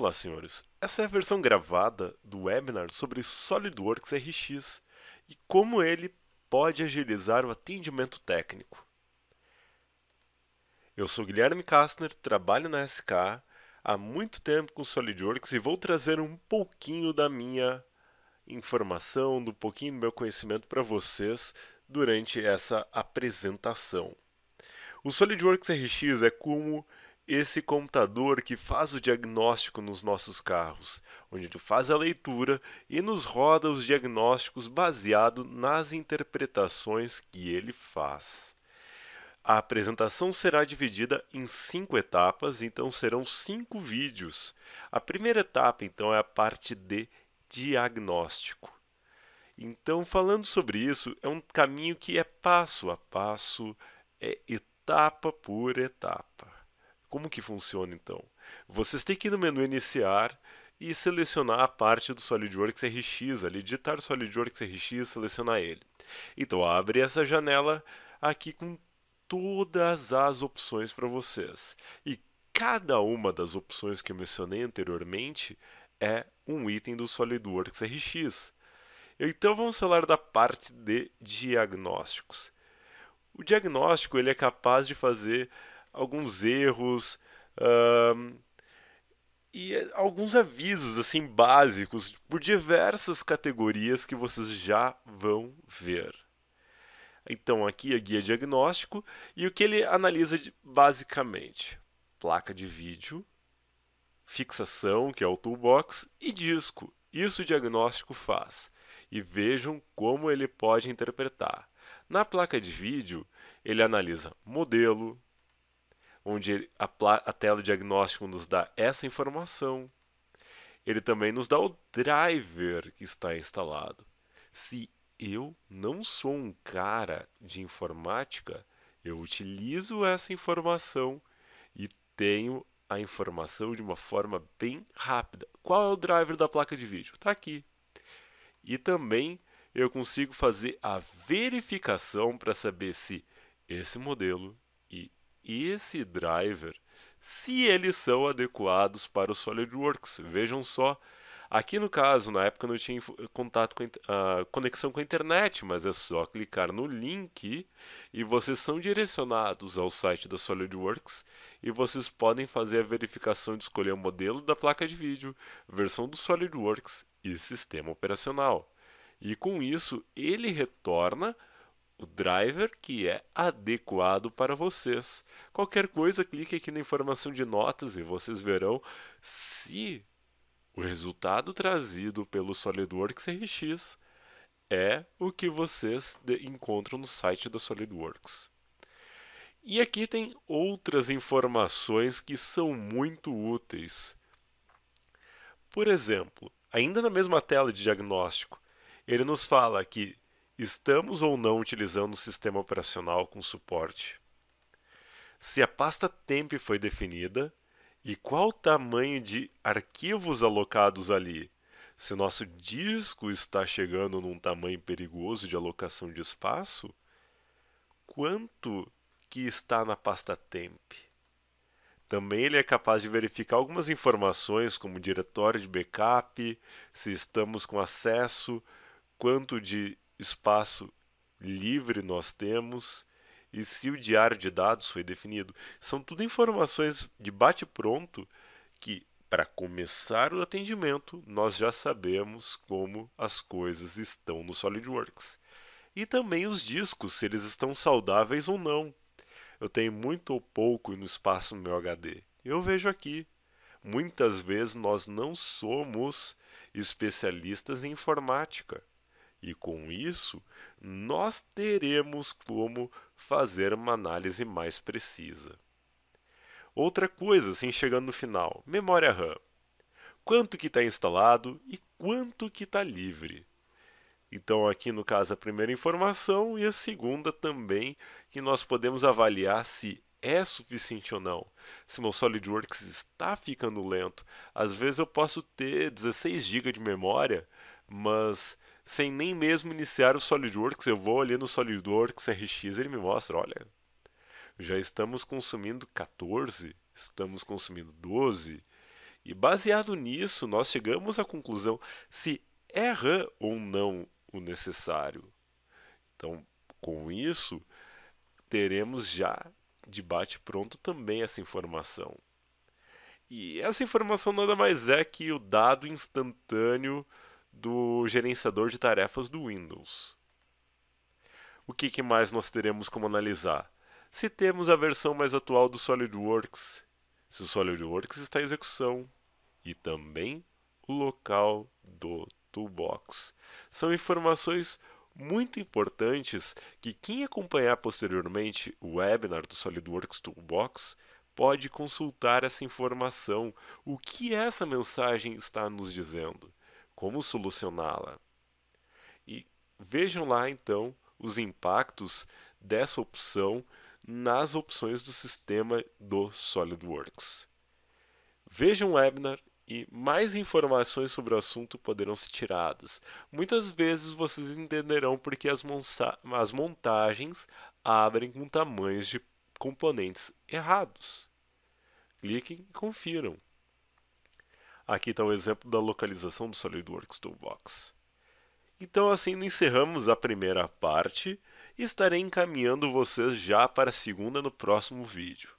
Olá, senhores. Essa é a versão gravada do webinar sobre SolidWorks RX e como ele pode agilizar o atendimento técnico. Eu sou Guilherme Kastner, trabalho na SK há muito tempo com SolidWorks e vou trazer um pouquinho da minha informação, do pouquinho do meu conhecimento para vocês durante essa apresentação. O SolidWorks RX é como esse computador que faz o diagnóstico nos nossos carros, onde ele faz a leitura e nos roda os diagnósticos baseado nas interpretações que ele faz. A apresentação será dividida em cinco etapas, então serão cinco vídeos. A primeira etapa, então, é a parte de diagnóstico. Então, falando sobre isso, é um caminho que é passo a passo, é etapa por etapa. Como que funciona então? Vocês têm que ir no menu iniciar e selecionar a parte do SolidWorks RX, ali, digitar SolidWorks RX, selecionar ele. Então abre essa janela aqui com todas as opções para vocês. E cada uma das opções que eu mencionei anteriormente é um item do SolidWorks RX. Então vamos falar da parte de diagnósticos. O diagnóstico ele é capaz de fazer alguns erros um, e eh, alguns avisos assim básicos por diversas categorias que vocês já vão ver. Então aqui é guia diagnóstico e o que ele analisa basicamente: placa de vídeo, fixação, que é o toolbox, e disco. Isso o diagnóstico faz. E vejam como ele pode interpretar. Na placa de vídeo, ele analisa modelo, onde a, a tela diagnóstico nos dá essa informação. Ele também nos dá o driver que está instalado. Se eu não sou um cara de informática, eu utilizo essa informação e tenho a informação de uma forma bem rápida. Qual é o driver da placa de vídeo? Está aqui. E também eu consigo fazer a verificação para saber se esse modelo e esse driver se eles são adequados para o SolidWorks. Vejam só, aqui no caso, na época eu não tinha contato com a ah, conexão com a internet, mas é só clicar no link e vocês são direcionados ao site da SolidWorks e vocês podem fazer a verificação de escolher o modelo da placa de vídeo, versão do SolidWorks e sistema operacional. E com isso, ele retorna o driver que é adequado para vocês. Qualquer coisa, clique aqui na informação de notas e vocês verão se o resultado trazido pelo SolidWorks RX é o que vocês encontram no site da SolidWorks. E aqui tem outras informações que são muito úteis. Por exemplo, ainda na mesma tela de diagnóstico, ele nos fala que Estamos ou não utilizando o sistema operacional com suporte? Se a pasta temp foi definida e qual o tamanho de arquivos alocados ali? Se o nosso disco está chegando num tamanho perigoso de alocação de espaço, quanto que está na pasta temp? Também ele é capaz de verificar algumas informações, como diretório de backup, se estamos com acesso, quanto de espaço livre nós temos e se o diário de dados foi definido. São tudo informações de bate-pronto que, para começar o atendimento, nós já sabemos como as coisas estão no SolidWorks. E também os discos, se eles estão saudáveis ou não. Eu tenho muito ou pouco no espaço no meu HD. Eu vejo aqui. Muitas vezes nós não somos especialistas em informática. E com isso, nós teremos como fazer uma análise mais precisa. Outra coisa, assim, chegando no final, memória RAM. Quanto que está instalado e quanto que está livre. Então, aqui no caso, a primeira informação e a segunda também, que nós podemos avaliar se é suficiente ou não. Se meu SolidWorks está ficando lento, às vezes eu posso ter 16 GB de memória, mas sem nem mesmo iniciar o SolidWorks. Eu vou ali no SolidWorks RX, e ele me mostra, olha, já estamos consumindo 14, estamos consumindo 12. E baseado nisso, nós chegamos à conclusão se é RAM ou não o necessário. Então, com isso, teremos já de bate-pronto também essa informação. E essa informação nada mais é que o dado instantâneo do gerenciador de tarefas do Windows. O que, que mais nós teremos como analisar? Se temos a versão mais atual do SolidWorks, se o SolidWorks está em execução e também o local do toolbox. São informações muito importantes que quem acompanhar posteriormente o webinar do SolidWorks Toolbox pode consultar essa informação, o que essa mensagem está nos dizendo como solucioná-la. E vejam lá então os impactos dessa opção nas opções do sistema do SolidWorks. Vejam o webinar e mais informações sobre o assunto poderão ser tiradas. Muitas vezes vocês entenderão por que as, as montagens abrem com tamanhos de componentes errados. Cliquem e confiram. Aqui está o exemplo da localização do SolidWorks Toolbox. Então assim encerramos a primeira parte e estarei encaminhando vocês já para a segunda no próximo vídeo.